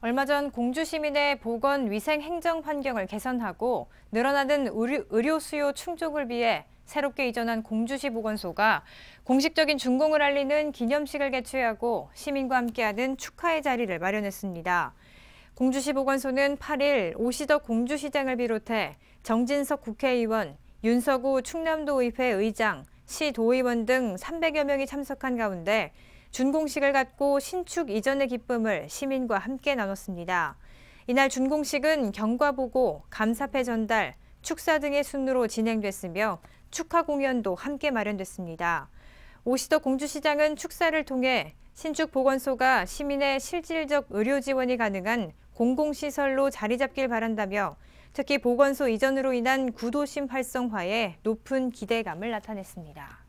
얼마 전 공주 시민의 보건 위생 행정 환경을 개선하고 늘어나는 의료 수요 충족을 위해 새롭게 이전한 공주시 보건소가 공식적인 준공을 알리는 기념식을 개최하고 시민과 함께하는 축하의 자리를 마련했습니다. 공주시 보건소는 8일 오시덕 공주시장을 비롯해 정진석 국회의원, 윤서구 충남도의회 의장, 시 도의원 등 300여 명이 참석한 가운데 준공식을 갖고 신축 이전의 기쁨을 시민과 함께 나눴습니다. 이날 준공식은 경과보고, 감사패 전달, 축사 등의 순으로 진행됐으며 축하 공연도 함께 마련됐습니다. 오시덕 공주시장은 축사를 통해 신축보건소가 시민의 실질적 의료 지원이 가능한 공공시설로 자리 잡길 바란다며 특히 보건소 이전으로 인한 구도심 활성화에 높은 기대감을 나타냈습니다.